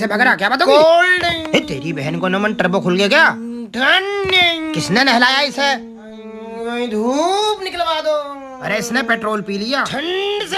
से भग क्या बताओ कोल्ड तेरी बहन को नमन टर्बो खुल गया क्या किसने नहलाया इसे धूप निकलवा दो अरे इसने पेट्रोल पी लिया ठंड से